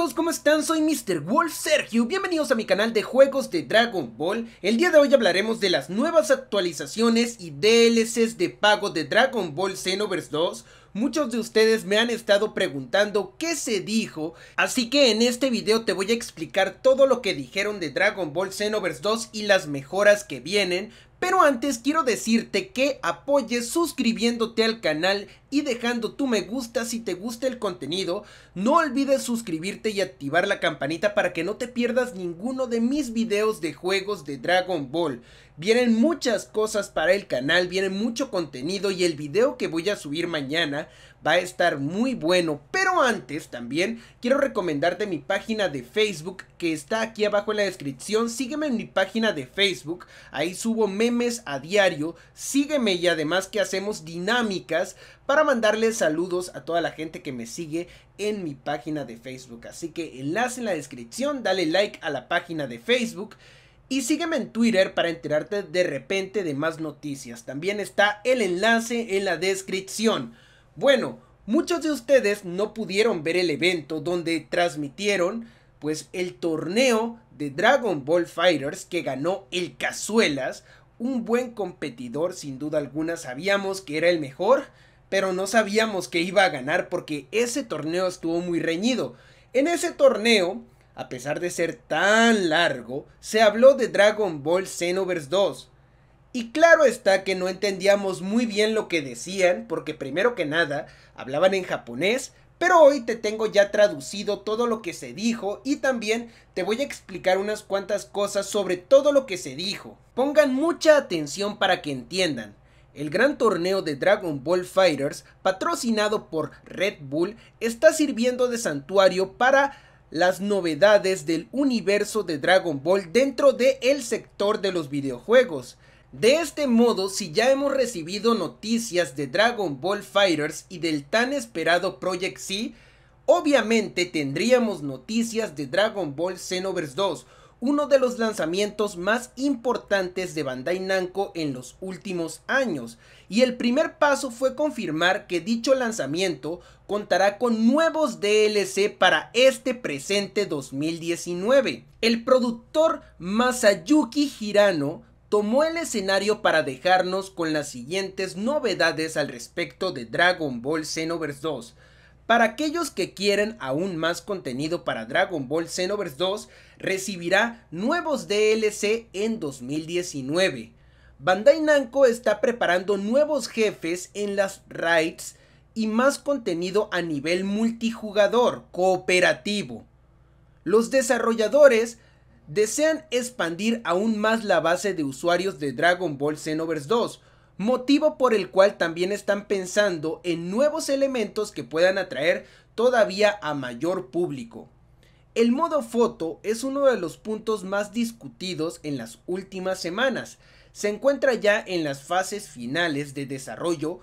todos, ¿cómo están? Soy Mr. Wolf Sergio, bienvenidos a mi canal de juegos de Dragon Ball. El día de hoy hablaremos de las nuevas actualizaciones y DLCs de pago de Dragon Ball Xenoverse 2. Muchos de ustedes me han estado preguntando qué se dijo, así que en este video te voy a explicar todo lo que dijeron de Dragon Ball Xenoverse 2 y las mejoras que vienen, pero antes quiero decirte que apoyes suscribiéndote al canal y dejando tu me gusta si te gusta el contenido. No olvides suscribirte y activar la campanita para que no te pierdas ninguno de mis videos de juegos de Dragon Ball. Vienen muchas cosas para el canal, viene mucho contenido y el video que voy a subir mañana va a estar muy bueno. Pero antes también quiero recomendarte mi página de Facebook que está aquí abajo en la descripción. Sígueme en mi página de Facebook, ahí subo memes a diario. Sígueme y además que hacemos dinámicas para mandarle saludos a toda la gente que me sigue en mi página de Facebook. Así que enlace en la descripción, dale like a la página de Facebook. Y sígueme en Twitter para enterarte de repente de más noticias. También está el enlace en la descripción. Bueno, muchos de ustedes no pudieron ver el evento donde transmitieron pues el torneo de Dragon Ball Fighters que ganó el Cazuelas, un buen competidor sin duda alguna, sabíamos que era el mejor, pero no sabíamos que iba a ganar porque ese torneo estuvo muy reñido. En ese torneo a pesar de ser tan largo, se habló de Dragon Ball Xenoverse 2. Y claro está que no entendíamos muy bien lo que decían, porque primero que nada, hablaban en japonés, pero hoy te tengo ya traducido todo lo que se dijo y también te voy a explicar unas cuantas cosas sobre todo lo que se dijo. Pongan mucha atención para que entiendan. El gran torneo de Dragon Ball Fighters, patrocinado por Red Bull, está sirviendo de santuario para las novedades del universo de Dragon Ball dentro del el sector de los videojuegos. De este modo, si ya hemos recibido noticias de Dragon Ball Fighters y del tan esperado Project C, obviamente tendríamos noticias de Dragon Ball Xenoverse 2, uno de los lanzamientos más importantes de Bandai Namco en los últimos años y el primer paso fue confirmar que dicho lanzamiento contará con nuevos DLC para este presente 2019. El productor Masayuki Hirano tomó el escenario para dejarnos con las siguientes novedades al respecto de Dragon Ball Xenoverse 2. Para aquellos que quieren aún más contenido para Dragon Ball Xenoverse 2, recibirá nuevos DLC en 2019. Bandai Namco está preparando nuevos jefes en las raids y más contenido a nivel multijugador cooperativo. Los desarrolladores desean expandir aún más la base de usuarios de Dragon Ball Xenoverse 2, motivo por el cual también están pensando en nuevos elementos que puedan atraer todavía a mayor público. El modo foto es uno de los puntos más discutidos en las últimas semanas, se encuentra ya en las fases finales de desarrollo,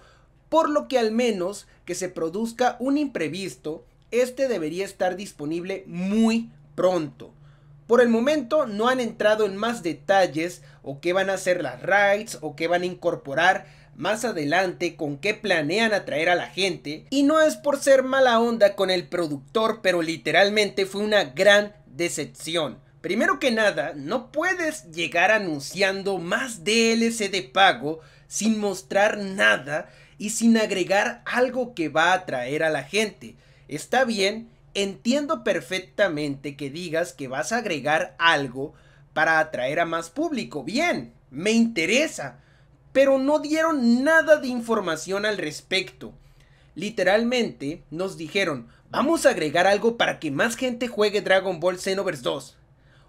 por lo que al menos que se produzca un imprevisto, este debería estar disponible muy pronto. Por el momento no han entrado en más detalles o qué van a hacer las raids o qué van a incorporar más adelante, con qué planean atraer a la gente. Y no es por ser mala onda con el productor, pero literalmente fue una gran decepción. Primero que nada, no puedes llegar anunciando más DLC de pago sin mostrar nada y sin agregar algo que va a atraer a la gente. Está bien, entiendo perfectamente que digas que vas a agregar algo para atraer a más público. Bien, me interesa, pero no dieron nada de información al respecto. Literalmente nos dijeron, vamos a agregar algo para que más gente juegue Dragon Ball Xenoverse 2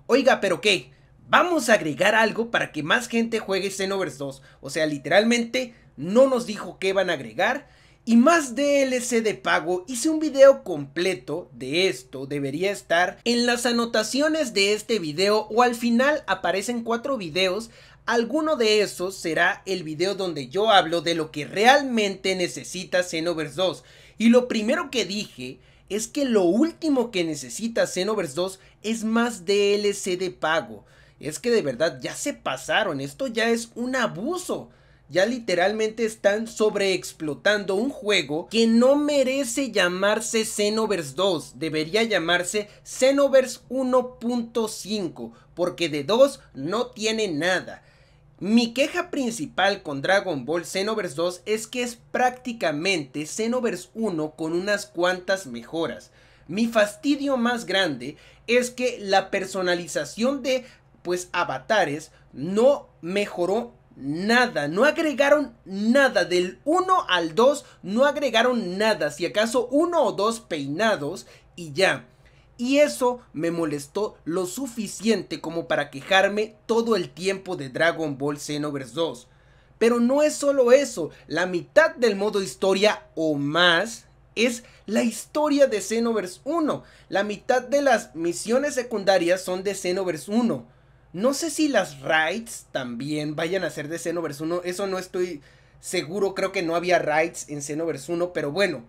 oiga, pero qué, vamos a agregar algo para que más gente juegue Xenoverse 2. O sea, literalmente no nos dijo qué van a agregar. Y más DLC de pago, hice un video completo de esto, debería estar en las anotaciones de este video o al final aparecen cuatro videos Alguno de esos será el video donde yo hablo de lo que realmente necesita Xenoverse 2. Y lo primero que dije es que lo último que necesita Xenoverse 2 es más DLC de pago. Es que de verdad ya se pasaron, esto ya es un abuso. Ya literalmente están sobreexplotando un juego que no merece llamarse Xenoverse 2, debería llamarse Xenoverse 1.5, porque de 2 no tiene nada. Mi queja principal con Dragon Ball Xenoverse 2 es que es prácticamente Xenoverse 1 con unas cuantas mejoras. Mi fastidio más grande es que la personalización de pues avatares no mejoró nada, no agregaron nada del 1 al 2, no agregaron nada, si acaso uno o dos peinados y ya. Y eso me molestó lo suficiente como para quejarme todo el tiempo de Dragon Ball Xenoverse 2. Pero no es solo eso, la mitad del modo historia o más es la historia de Xenoverse 1. La mitad de las misiones secundarias son de Xenoverse 1. No sé si las raids también vayan a ser de Xenoverse 1, eso no estoy seguro, creo que no había raids en Xenoverse 1, pero bueno,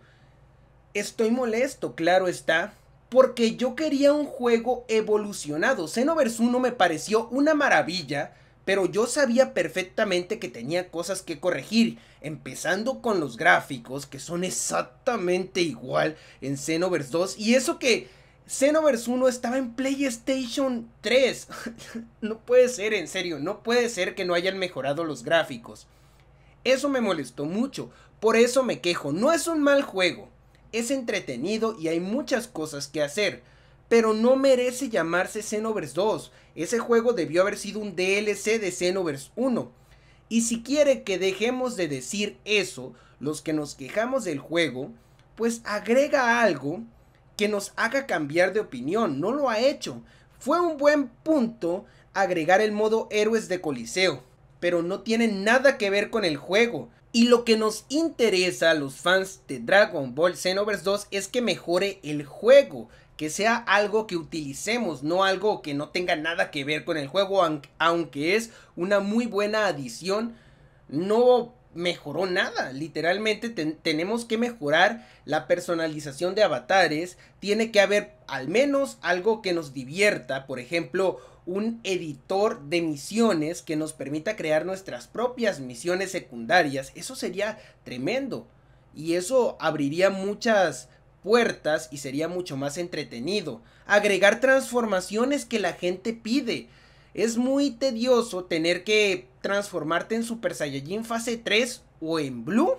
estoy molesto, claro está, porque yo quería un juego evolucionado. Xenoverse 1 me pareció una maravilla, pero yo sabía perfectamente que tenía cosas que corregir, empezando con los gráficos, que son exactamente igual en Xenoverse 2, y eso que Xenoverse 1 estaba en PlayStation 3. no puede ser, en serio, no puede ser que no hayan mejorado los gráficos. Eso me molestó mucho, por eso me quejo, no es un mal juego, es entretenido y hay muchas cosas que hacer, pero no merece llamarse Xenoverse 2. Ese juego debió haber sido un DLC de Xenoverse 1. Y si quiere que dejemos de decir eso, los que nos quejamos del juego, pues agrega algo que nos haga cambiar de opinión. No lo ha hecho. Fue un buen punto agregar el modo héroes de Coliseo, pero no tiene nada que ver con el juego. Y lo que nos interesa a los fans de Dragon Ball Xenoverse 2 es que mejore el juego, que sea algo que utilicemos, no algo que no tenga nada que ver con el juego, aunque es una muy buena adición, no mejoró nada. Literalmente tenemos que mejorar la personalización de avatares, tiene que haber al menos algo que nos divierta, por ejemplo, un editor de misiones que nos permita crear nuestras propias misiones secundarias, eso sería tremendo. Y eso abriría muchas puertas y sería mucho más entretenido. Agregar transformaciones que la gente pide. Es muy tedioso tener que transformarte en Super Saiyajin fase 3 o en Blue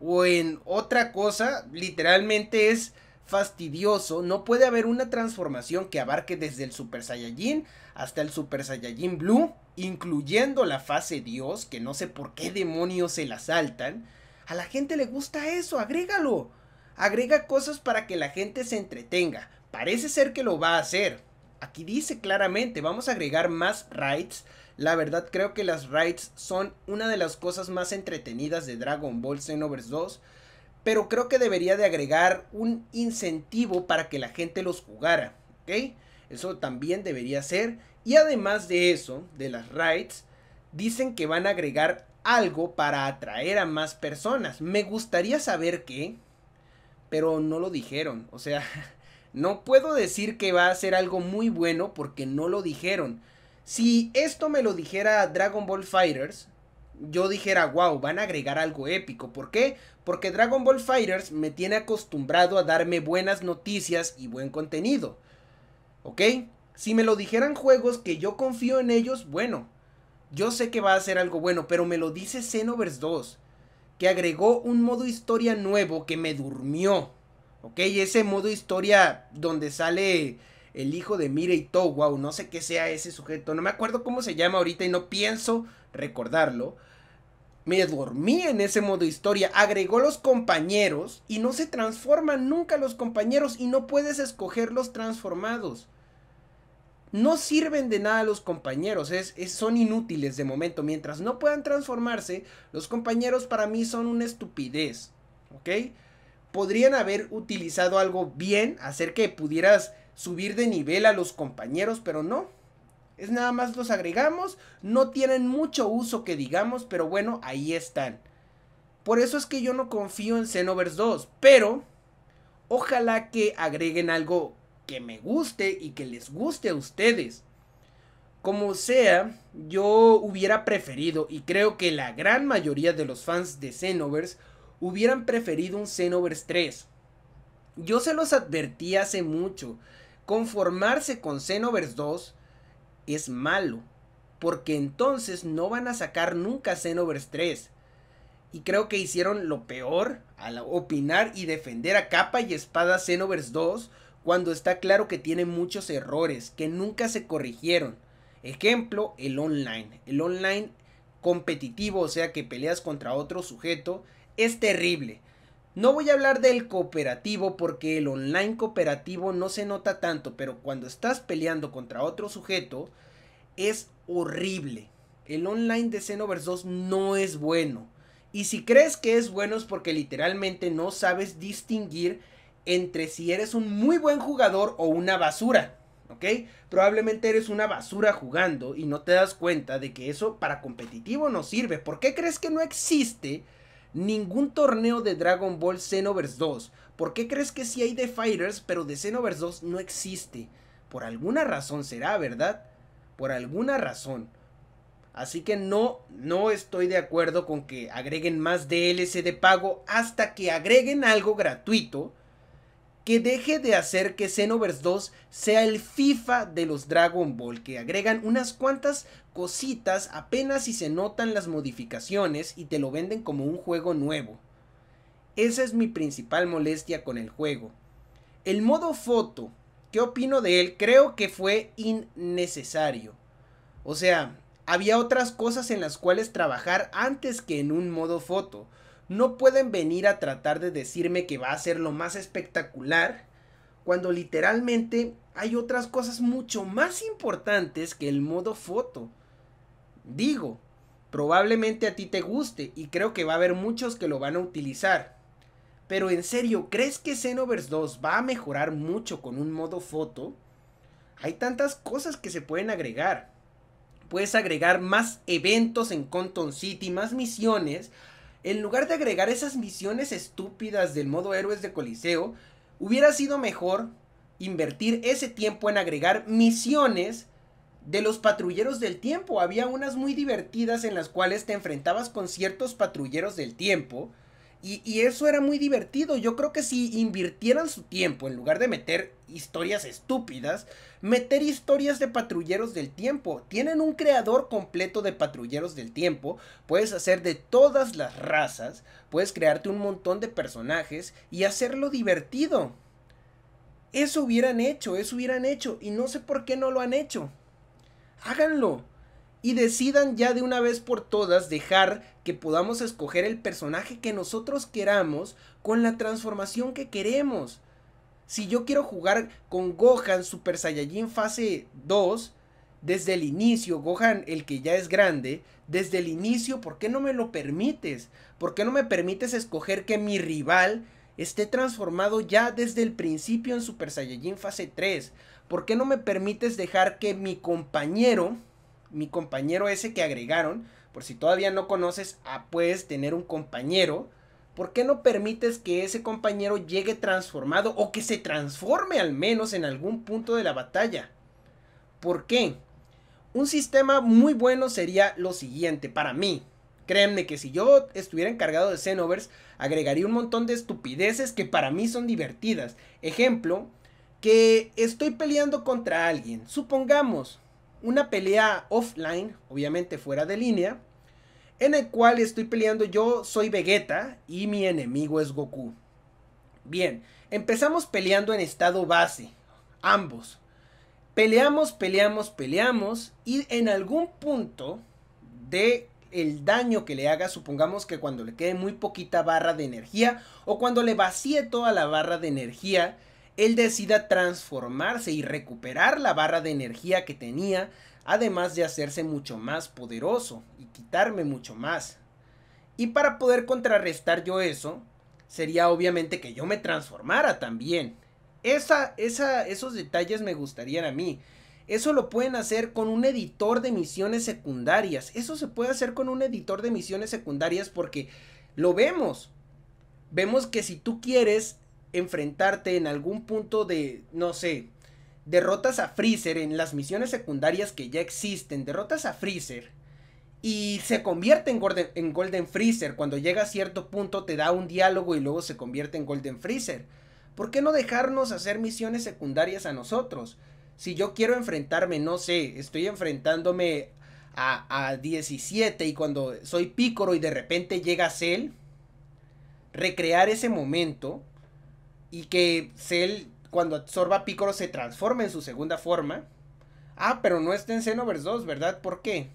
o en otra cosa. Literalmente es fastidioso, no puede haber una transformación que abarque desde el Super Saiyajin hasta el Super Saiyajin Blue, incluyendo la fase Dios, que no sé por qué demonios se la saltan. A la gente le gusta eso, agrégalo. Agrega cosas para que la gente se entretenga. Parece ser que lo va a hacer. Aquí dice claramente, vamos a agregar más raids. La verdad creo que las raids son una de las cosas más entretenidas de Dragon Ball Xenoverse 2 pero creo que debería de agregar un incentivo para que la gente los jugara, ¿ok? Eso también debería ser. Y además de eso, de las raids, dicen que van a agregar algo para atraer a más personas. Me gustaría saber qué, pero no lo dijeron. O sea, no puedo decir que va a ser algo muy bueno porque no lo dijeron. Si esto me lo dijera Dragon Ball Fighters, yo dijera, wow, van a agregar algo épico. ¿Por qué? Porque Dragon Ball Fighters me tiene acostumbrado a darme buenas noticias y buen contenido. ¿Ok? Si me lo dijeran juegos que yo confío en ellos, bueno, yo sé que va a ser algo bueno, pero me lo dice Xenoverse 2, que agregó un modo historia nuevo que me durmió. ¿Ok? Ese modo historia donde sale el hijo de Mirei Tou, wow, no sé qué sea ese sujeto, no me acuerdo cómo se llama ahorita y no pienso recordarlo, me dormí en ese modo historia, agregó los compañeros y no se transforman nunca los compañeros y no puedes escoger los transformados. No sirven de nada los compañeros, es, son inútiles de momento. Mientras no puedan transformarse, los compañeros para mí son una estupidez. ¿Ok? Podrían haber utilizado algo bien, hacer que pudieras subir de nivel a los compañeros, pero no. Es nada más los agregamos, no tienen mucho uso que digamos, pero bueno, ahí están. Por eso es que yo no confío en Xenoverse 2, pero ojalá que agreguen algo que me guste y que les guste a ustedes. Como sea, yo hubiera preferido, y creo que la gran mayoría de los fans de Xenovers hubieran preferido un Xenoverse 3. Yo se los advertí hace mucho, conformarse con Xenovers 2 es malo, porque entonces no van a sacar nunca Xenoverse 3. Y creo que hicieron lo peor al opinar y defender a capa y espada Xenoverse 2 cuando está claro que tiene muchos errores que nunca se corrigieron. Ejemplo, el online. El online competitivo, o sea que peleas contra otro sujeto, es terrible. No voy a hablar del cooperativo porque el online cooperativo no se nota tanto, pero cuando estás peleando contra otro sujeto es horrible. El online de Xenoverse 2 no es bueno. Y si crees que es bueno es porque literalmente no sabes distinguir entre si eres un muy buen jugador o una basura. ¿Ok? Probablemente eres una basura jugando y no te das cuenta de que eso para competitivo no sirve. ¿Por qué crees que no existe ningún torneo de Dragon Ball Xenoverse 2. ¿Por qué crees que sí hay de Fighters, pero de Xenoverse 2 no existe? Por alguna razón será, ¿verdad? Por alguna razón. Así que no, no estoy de acuerdo con que agreguen más DLC de pago hasta que agreguen algo gratuito que deje de hacer que Xenoverse 2 sea el FIFA de los Dragon Ball, que agregan unas cuantas cositas apenas si se notan las modificaciones y te lo venden como un juego nuevo. Esa es mi principal molestia con el juego. El modo foto, ¿qué opino de él? Creo que fue innecesario. O sea, había otras cosas en las cuales trabajar antes que en un modo foto. No pueden venir a tratar de decirme que va a ser lo más espectacular cuando literalmente hay otras cosas mucho más importantes que el modo foto. Digo, probablemente a ti te guste y creo que va a haber muchos que lo van a utilizar. Pero en serio, ¿crees que Xenoverse 2 va a mejorar mucho con un modo foto? Hay tantas cosas que se pueden agregar. Puedes agregar más eventos en Conton City, más misiones, en lugar de agregar esas misiones estúpidas del modo héroes de Coliseo, hubiera sido mejor invertir ese tiempo en agregar misiones de los patrulleros del tiempo. Había unas muy divertidas en las cuales te enfrentabas con ciertos patrulleros del tiempo y, eso era muy divertido. Yo creo que si invirtieran su tiempo, en lugar de meter historias estúpidas, meter historias de patrulleros del tiempo. Tienen un creador completo de patrulleros del tiempo. Puedes hacer de todas las razas. Puedes crearte un montón de personajes y hacerlo divertido. Eso hubieran hecho, eso hubieran hecho. Y no sé por qué no lo han hecho. Háganlo y decidan ya de una vez por todas dejar que podamos escoger el personaje que nosotros queramos con la transformación que queremos. Si yo quiero jugar con Gohan Super Saiyajin fase 2, desde el inicio, Gohan el que ya es grande, desde el inicio, ¿por qué no me lo permites? ¿Por qué no me permites escoger que mi rival esté transformado ya desde el principio en Super Saiyajin fase 3? ¿Por qué no me permites dejar que mi compañero mi compañero ese que agregaron, por si todavía no conoces, a ah, puedes tener un compañero, ¿por qué no permites que ese compañero llegue transformado o que se transforme al menos en algún punto de la batalla? ¿Por qué? Un sistema muy bueno sería lo siguiente para mí. Créanme que si yo estuviera encargado de Xenovers agregaría un montón de estupideces que para mí son divertidas. Ejemplo, que estoy peleando contra alguien. Supongamos, una pelea offline, obviamente fuera de línea, en el cual estoy peleando yo soy Vegeta y mi enemigo es Goku. Bien, empezamos peleando en estado base, ambos. Peleamos, peleamos, peleamos y en algún punto de el daño que le haga, supongamos que cuando le quede muy poquita barra de energía o cuando le vacíe toda la barra de energía, él decida transformarse y recuperar la barra de energía que tenía, además de hacerse mucho más poderoso y quitarme mucho más. Y para poder contrarrestar yo eso, sería obviamente que yo me transformara también. Esa, esa, esos detalles me gustarían a mí. Eso lo pueden hacer con un editor de misiones secundarias. Eso se puede hacer con un editor de misiones secundarias porque lo vemos. Vemos que si tú quieres enfrentarte en algún punto de, no sé, derrotas a Freezer en las misiones secundarias que ya existen, derrotas a Freezer y se convierte en Golden, Freezer. Cuando llega a cierto punto te da un diálogo y luego se convierte en Golden Freezer. ¿Por qué no dejarnos hacer misiones secundarias a nosotros? Si yo quiero enfrentarme, no sé, estoy enfrentándome a, a 17 y cuando soy pícoro y de repente llega Cell, recrear ese momento y que Cell, cuando absorba a Piccolo, se transforma en su segunda forma. Ah, pero no está en Xenoverse 2, ¿verdad? ¿Por qué?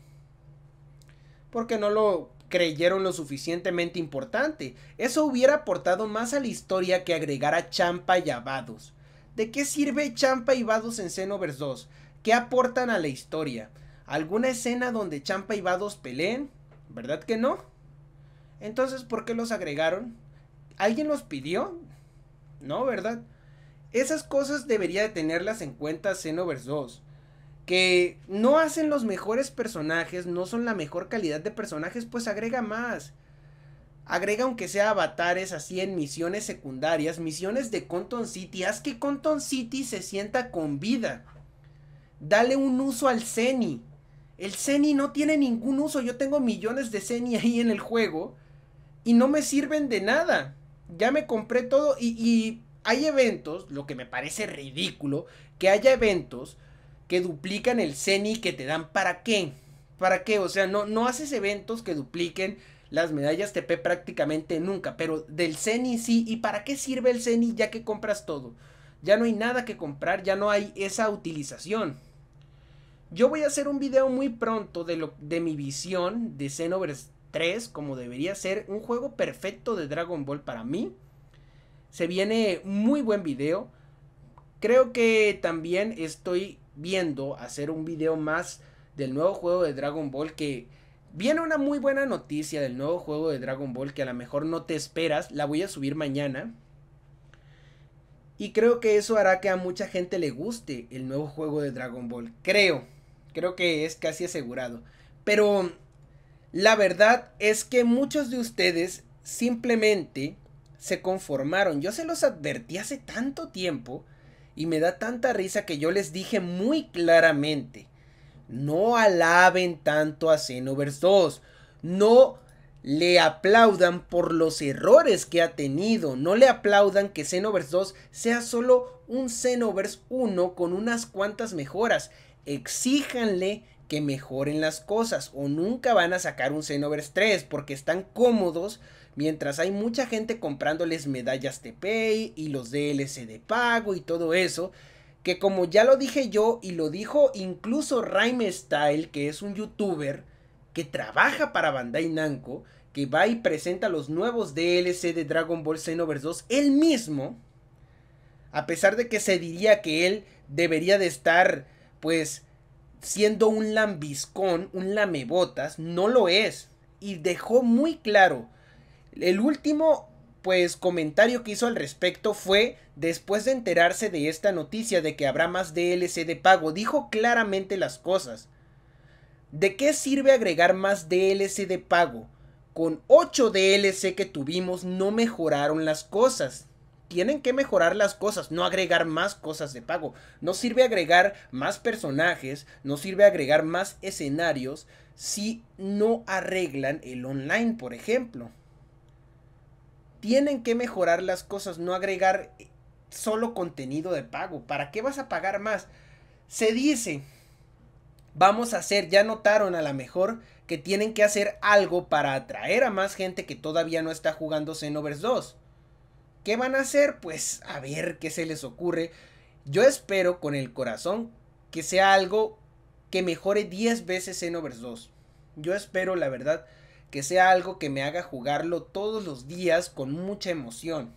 Porque no lo creyeron lo suficientemente importante. Eso hubiera aportado más a la historia que agregar a Champa y a Vados. ¿De qué sirve Champa y Vados en Xenoverse 2? ¿Qué aportan a la historia? ¿Alguna escena donde Champa y Vados peleen? ¿Verdad que no? Entonces, ¿por qué los agregaron? ¿Alguien los pidió? ¿no? ¿Verdad? Esas cosas debería de tenerlas en cuenta Xenoverse 2. Que no hacen los mejores personajes, no son la mejor calidad de personajes, pues agrega más. Agrega aunque sea avatares así en misiones secundarias, misiones de Conton City. Haz que Conton City se sienta con vida. Dale un uso al ceni El ceni no tiene ningún uso. Yo tengo millones de seni ahí en el juego. Y no me sirven de nada ya me compré todo y, hay eventos, lo que me parece ridículo, que haya eventos que duplican el CENI que te dan para qué. ¿Para qué? O sea, no, no haces eventos que dupliquen las medallas TP prácticamente nunca, pero del CENI sí. ¿Y para qué sirve el CENI ya que compras todo? Ya no hay nada que comprar, ya no hay esa utilización. Yo voy a hacer un video muy pronto de, lo, de mi visión de Xenoverse 3, como debería ser, un juego perfecto de Dragon Ball para mí. Se viene muy buen video. Creo que también estoy viendo hacer un video más del nuevo juego de Dragon Ball que viene una muy buena noticia del nuevo juego de Dragon Ball que a lo mejor no te esperas, la voy a subir mañana. Y creo que eso hará que a mucha gente le guste el nuevo juego de Dragon Ball. Creo, creo que es casi asegurado. Pero la verdad es que muchos de ustedes simplemente se conformaron. Yo se los advertí hace tanto tiempo y me da tanta risa que yo les dije muy claramente, no alaben tanto a Xenoverse 2, no le aplaudan por los errores que ha tenido, no le aplaudan que Xenoverse 2 sea solo un Xenoverse 1 con unas cuantas mejoras, exíjanle que mejoren las cosas o nunca van a sacar un Xenoverse 3 porque están cómodos mientras hay mucha gente comprándoles medallas de pay y los DLC de pago y todo eso que como ya lo dije yo y lo dijo incluso Raime Style que es un youtuber que trabaja para Bandai Namco que va y presenta los nuevos DLC de Dragon Ball Xenoverse 2 él mismo a pesar de que se diría que él debería de estar pues siendo un lambiscón, un lamebotas, no lo es. Y dejó muy claro. El último, pues, comentario que hizo al respecto fue después de enterarse de esta noticia de que habrá más DLC de pago. Dijo claramente las cosas. ¿De qué sirve agregar más DLC de pago? Con 8 DLC que tuvimos no mejoraron las cosas tienen que mejorar las cosas, no agregar más cosas de pago. No sirve agregar más personajes, no sirve agregar más escenarios si no arreglan el online, por ejemplo. Tienen que mejorar las cosas, no agregar solo contenido de pago. ¿Para qué vas a pagar más? Se dice, vamos a hacer, ya notaron a lo mejor que tienen que hacer algo para atraer a más gente que todavía no está jugando Xenoverse 2 ¿Qué van a hacer? Pues a ver qué se les ocurre. Yo espero con el corazón que sea algo que mejore 10 veces en Overs 2. Yo espero, la verdad, que sea algo que me haga jugarlo todos los días con mucha emoción.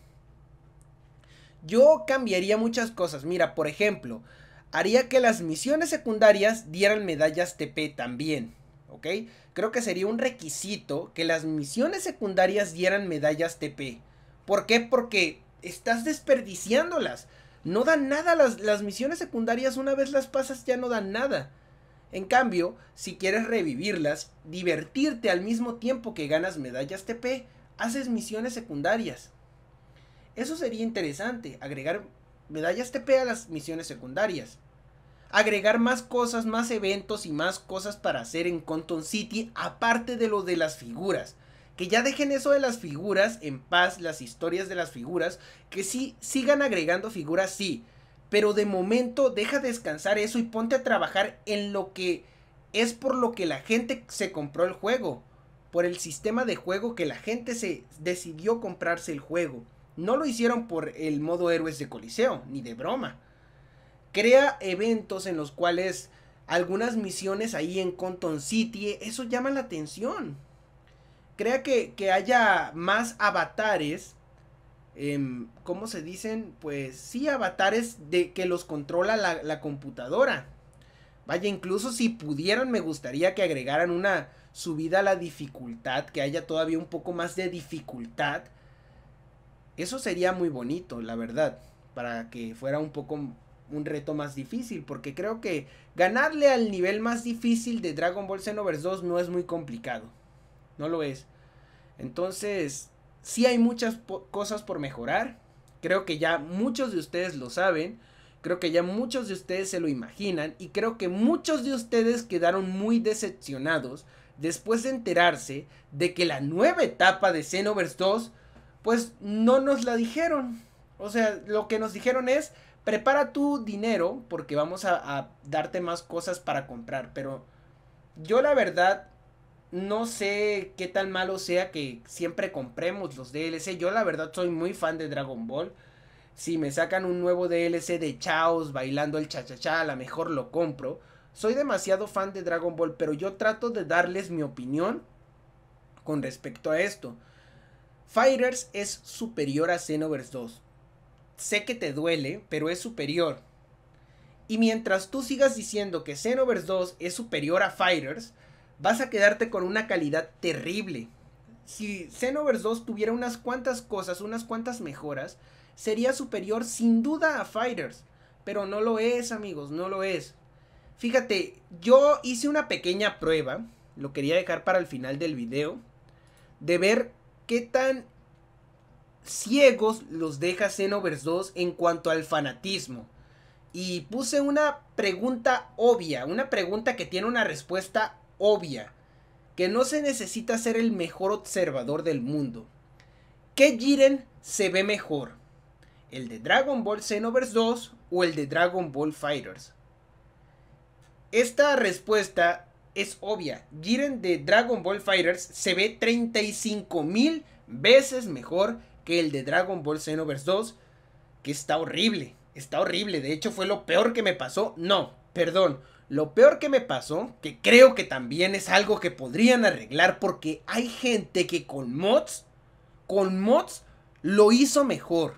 Yo cambiaría muchas cosas. Mira, por ejemplo, haría que las misiones secundarias dieran medallas TP también. ¿Ok? Creo que sería un requisito que las misiones secundarias dieran medallas TP. ¿Por qué? Porque estás desperdiciándolas. No dan nada las, las misiones secundarias, una vez las pasas ya no dan nada. En cambio, si quieres revivirlas, divertirte al mismo tiempo que ganas medallas TP, haces misiones secundarias. Eso sería interesante, agregar medallas TP a las misiones secundarias. Agregar más cosas, más eventos y más cosas para hacer en Conton City, aparte de lo de las figuras que ya dejen eso de las figuras en paz, las historias de las figuras, que sí sigan agregando figuras, sí, pero de momento deja descansar eso y ponte a trabajar en lo que es por lo que la gente se compró el juego, por el sistema de juego que la gente se decidió comprarse el juego. No lo hicieron por el modo héroes de Coliseo, ni de broma. Crea eventos en los cuales algunas misiones ahí en Conton City, eso llama la atención crea que, haya más avatares. Em, ¿Cómo se dicen? Pues sí, avatares de que los controla la, la computadora. Vaya, incluso si pudieran, me gustaría que agregaran una subida a la dificultad, que haya todavía un poco más de dificultad. Eso sería muy bonito, la verdad, para que fuera un poco un reto más difícil, porque creo que ganarle al nivel más difícil de Dragon Ball Xenoverse 2 no es muy complicado no lo es. Entonces, sí hay muchas cosas por mejorar. Creo que ya muchos de ustedes lo saben. Creo que ya muchos de ustedes se lo imaginan. Y creo que muchos de ustedes quedaron muy decepcionados después de enterarse de que la nueva etapa de Xenoverse 2, pues no nos la dijeron. O sea, lo que nos dijeron es, prepara tu dinero porque vamos a darte más cosas para comprar. Pero yo la verdad no sé qué tan malo sea que siempre compremos los DLC. Yo la verdad soy muy fan de Dragon Ball. Si me sacan un nuevo DLC de Chaos bailando el cha-cha-cha, a lo mejor lo compro. Soy demasiado fan de Dragon Ball, pero yo trato de darles mi opinión con respecto a esto. Fighters es superior a Xenoverse 2. Sé que te duele, pero es superior. Y mientras tú sigas diciendo que Xenoverse 2 es superior a Fighters, vas a quedarte con una calidad terrible. Si Xenoverse 2 tuviera unas cuantas cosas, unas cuantas mejoras, sería superior sin duda a Fighters. Pero no lo es, amigos, no lo es. Fíjate, yo hice una pequeña prueba, lo quería dejar para el final del video, de ver qué tan ciegos los deja Xenoverse 2 en cuanto al fanatismo. Y puse una pregunta obvia, una pregunta que tiene una respuesta obvia, que no se necesita ser el mejor observador del mundo. ¿Qué Giren se ve mejor? ¿El de Dragon Ball Xenoverse 2 o el de Dragon Ball Fighters? Esta respuesta es obvia. Giren de Dragon Ball Fighters se ve 35 mil veces mejor que el de Dragon Ball Xenoverse 2, que está horrible. Está horrible. De hecho, fue lo peor que me pasó. No, perdón. Lo peor que me pasó, que creo que también es algo que podrían arreglar porque hay gente que con mods, con mods lo hizo mejor.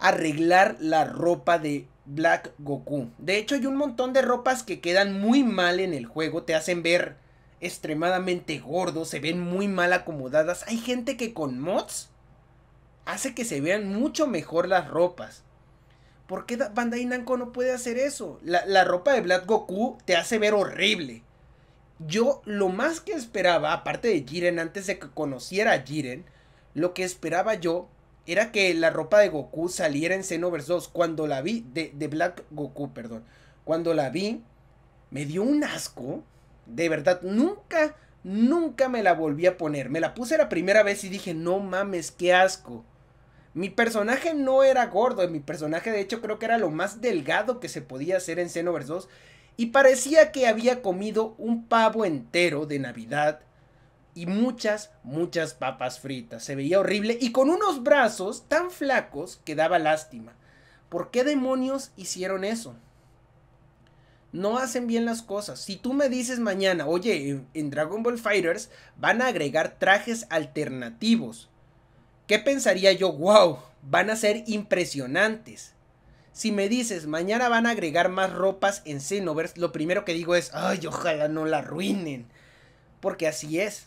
Arreglar la ropa de Black Goku. De hecho hay un montón de ropas que quedan muy mal en el juego, te hacen ver extremadamente gordos, se ven muy mal acomodadas. Hay gente que con mods hace que se vean mucho mejor las ropas. ¿Por qué Bandai Namco no puede hacer eso? La, ropa de Black Goku te hace ver horrible. Yo lo más que esperaba, aparte de Jiren, antes de que conociera a Jiren, lo que esperaba yo era que la ropa de Goku saliera en Xenoverse 2. Cuando la vi, de, de Black Goku, perdón. Cuando la vi, me dio un asco. De verdad, nunca, nunca me la volví a poner. Me la puse la primera vez y dije, no mames, qué asco. Mi personaje no era gordo, mi personaje de hecho creo que era lo más delgado que se podía hacer en Xenoverse 2 y parecía que había comido un pavo entero de Navidad y muchas, muchas papas fritas. Se veía horrible y con unos brazos tan flacos que daba lástima. ¿Por qué demonios hicieron eso? No hacen bien las cosas. Si tú me dices mañana, oye, en Dragon Ball Fighters van a agregar trajes alternativos ¿Qué pensaría yo? ¡Wow! Van a ser impresionantes. Si me dices, mañana van a agregar más ropas en Xenoverse, lo primero que digo es, ay, ojalá no la arruinen. Porque así es.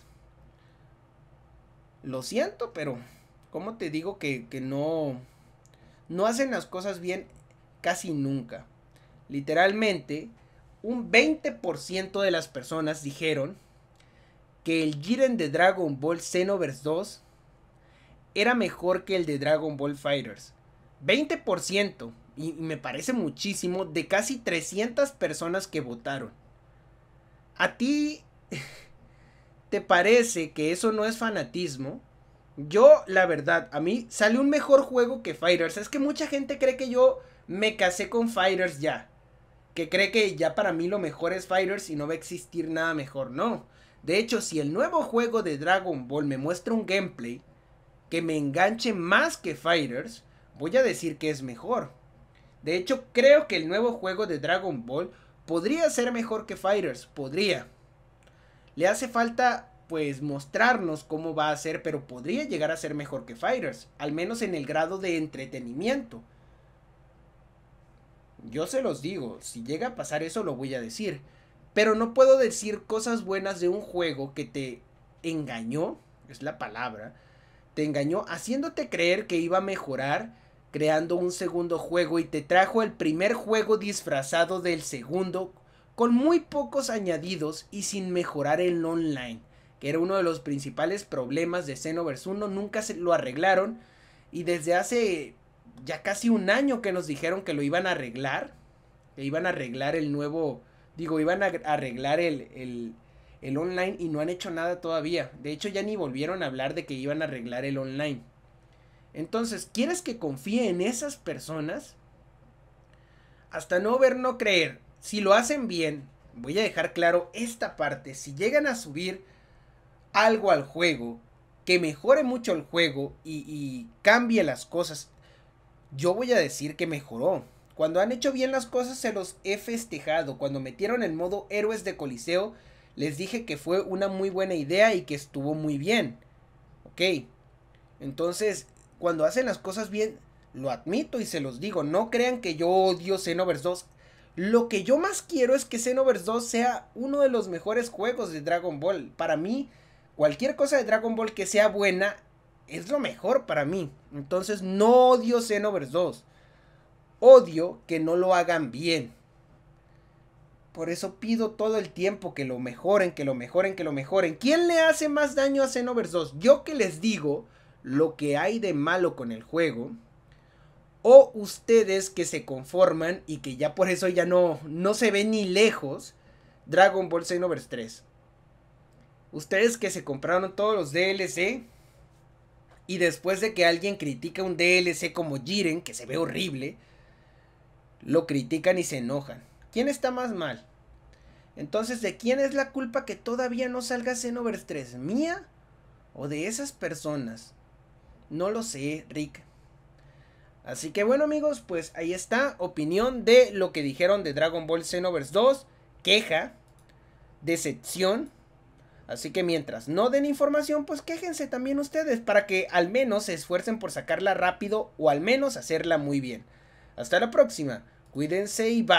Lo siento, pero ¿cómo te digo que, que no... No hacen las cosas bien casi nunca. Literalmente, un 20% de las personas dijeron que el Jiren de Dragon Ball Xenoverse 2 era mejor que el de Dragon Ball Fighters. 20%, y me parece muchísimo, de casi 300 personas que votaron. ¿A ti te parece que eso no es fanatismo? Yo, la verdad, a mí sale un mejor juego que Fighters. Es que mucha gente cree que yo me casé con Fighters ya. Que cree que ya para mí lo mejor es Fighters y no va a existir nada mejor. No. De hecho, si el nuevo juego de Dragon Ball me muestra un gameplay que me enganche más que Fighters, voy a decir que es mejor. De hecho, creo que el nuevo juego de Dragon Ball podría ser mejor que Fighters, podría. Le hace falta pues mostrarnos cómo va a ser, pero podría llegar a ser mejor que Fighters, al menos en el grado de entretenimiento. Yo se los digo, si llega a pasar eso lo voy a decir, pero no puedo decir cosas buenas de un juego que te engañó, es la palabra, te engañó haciéndote creer que iba a mejorar creando un segundo juego y te trajo el primer juego disfrazado del segundo con muy pocos añadidos y sin mejorar el online, que era uno de los principales problemas de Xenoverse 1, nunca se lo arreglaron y desde hace ya casi un año que nos dijeron que lo iban a arreglar, que iban a arreglar el nuevo, digo, iban a arreglar el, el el online y no han hecho nada todavía. De hecho, ya ni volvieron a hablar de que iban a arreglar el online. Entonces, ¿quieres que confíe en esas personas? Hasta no ver, no creer. Si lo hacen bien, voy a dejar claro esta parte. Si llegan a subir algo al juego que mejore mucho el juego y, cambie las cosas, yo voy a decir que mejoró. Cuando han hecho bien las cosas se los he festejado. Cuando metieron el modo héroes de Coliseo, les dije que fue una muy buena idea y que estuvo muy bien. Ok. Entonces, cuando hacen las cosas bien, lo admito y se los digo. No crean que yo odio Xenoverse 2. Lo que yo más quiero es que Xenoverse 2 sea uno de los mejores juegos de Dragon Ball. Para mí, cualquier cosa de Dragon Ball que sea buena es lo mejor para mí. Entonces, no odio Xenoverse 2. Odio que no lo hagan bien. Por eso pido todo el tiempo que lo mejoren, que lo mejoren, que lo mejoren. ¿Quién le hace más daño a Xenoverse 2? Yo que les digo lo que hay de malo con el juego. O ustedes que se conforman y que ya por eso ya no, no se ve ni lejos Dragon Ball Xenoverse 3. Ustedes que se compraron todos los DLC. Y después de que alguien critica un DLC como Jiren, que se ve horrible, lo critican y se enojan. ¿Quién está más mal? Entonces, ¿de quién es la culpa que todavía no salga Xenoverse 3? ¿Mía o de esas personas? No lo sé, Rick. Así que bueno amigos, pues ahí está, opinión de lo que dijeron de Dragon Ball Xenoverse 2, queja, decepción. Así que mientras no den información, pues quéjense también ustedes para que al menos se esfuercen por sacarla rápido o al menos hacerla muy bien. Hasta la próxima, cuídense y bye.